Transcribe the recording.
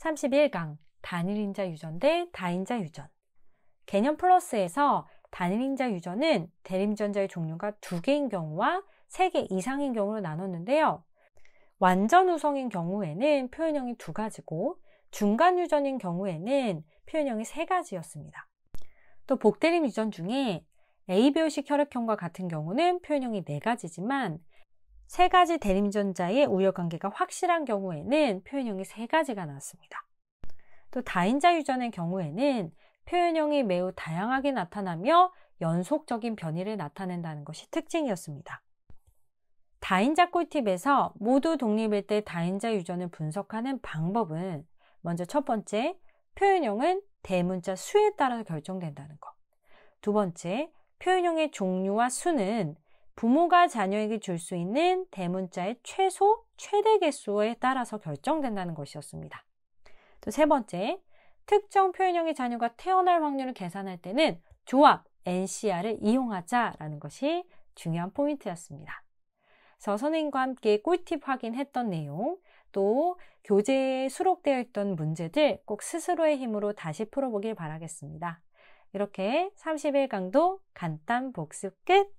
31강 단일인자 유전 대 다인자 유전 개념 플러스에서 단일인자 유전은 대림전자의 종류가 두개인 경우와 세개 이상인 경우로 나눴는데요. 완전 우성인 경우에는 표현형이 두가지고 중간 유전인 경우에는 표현형이 세가지였습니다. 또복대림 유전 중에 ABO식 혈액형과 같은 경우는 표현형이 네가지지만 세 가지 대림전자의 우열관계가 확실한 경우에는 표현형이 세 가지가 나왔습니다. 또 다인자 유전의 경우에는 표현형이 매우 다양하게 나타나며 연속적인 변이를 나타낸다는 것이 특징이었습니다. 다인자 꿀팁에서 모두 독립일 때 다인자 유전을 분석하는 방법은 먼저 첫 번째, 표현형은 대문자 수에 따라 결정된다는 것. 두 번째, 표현형의 종류와 수는 부모가 자녀에게 줄 수 있는 대문자의 최소, 최대 개수에 따라서 결정된다는 것이었습니다. 또 세 번째, 특정 표현형의 자녀가 태어날 확률을 계산할 때는 조합 NCR을 이용하자라는 것이 중요한 포인트였습니다. 그래서 선생님과 함께 꿀팁 확인했던 내용, 또 교재에 수록되어 있던 문제들 꼭 스스로의 힘으로 다시 풀어보길 바라겠습니다. 이렇게 30일 강도 간단 복습 끝!